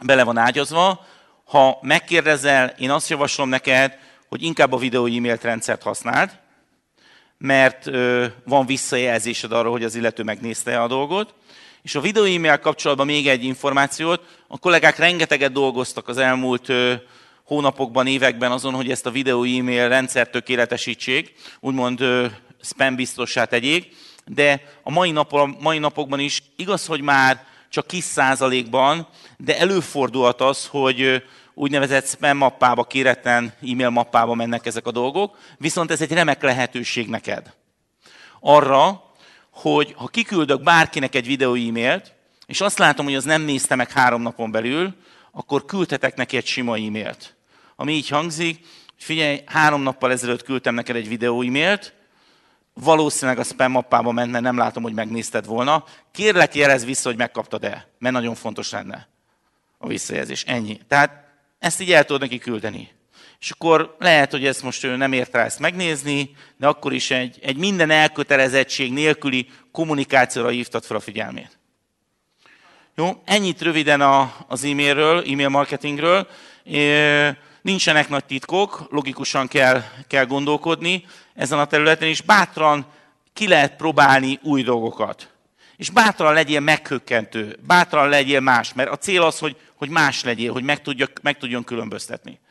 bele van ágyazva. Ha megkérdezel, én azt javaslom neked, hogy inkább a videó e-mailt rendszert használd, mert van visszajelzésed arra, hogy az illető megnézte a dolgot. És a videó e-mail kapcsolatban még egy információt. A kollégák rengeteget dolgoztak az elmúlt hónapokban, években azon, hogy ezt a videó e-mail rendszert tökéletesítsék, úgymond spam biztossá tegyék, de a mai, nap, a mai napokban is igaz, hogy már csak kis százalékban, de előfordulhat az, hogy úgynevezett spam mappába, kéretlen e-mail mappába mennek ezek a dolgok, viszont ez egy remek lehetőség neked. Arra, hogy ha kiküldök bárkinek egy videó e-mailt, és azt látom, hogy az nem nézte meg három napon belül, akkor küldhetek neki egy sima e-mailt. Ami így hangzik, hogy figyelj, három nappal ezelőtt küldtem neked egy videó e-mailt, valószínűleg a spam mappába ment, mert nem látom, hogy megnézted volna. Kérlek, jelez vissza, hogy megkaptad-e, mert nagyon fontos lenne a visszajelzés. Ennyi. Tehát ezt így el tudod neki küldeni. És akkor lehet, hogy ezt most ő nem ért rá ezt megnézni, de akkor is egy, egy minden elkötelezettség nélküli kommunikációra hívtad fel a figyelmét. Jó, ennyit röviden a, az e-mailről, e-mail marketingről. nincsenek nagy titkok, logikusan kell, kell gondolkodni ezen a területen, és bátran ki lehet próbálni új dolgokat. És bátran legyél meghökkentő, bátran legyél más, mert a cél az, hogy, hogy más legyél, hogy meg, tudjak, meg tudjon különböztetni.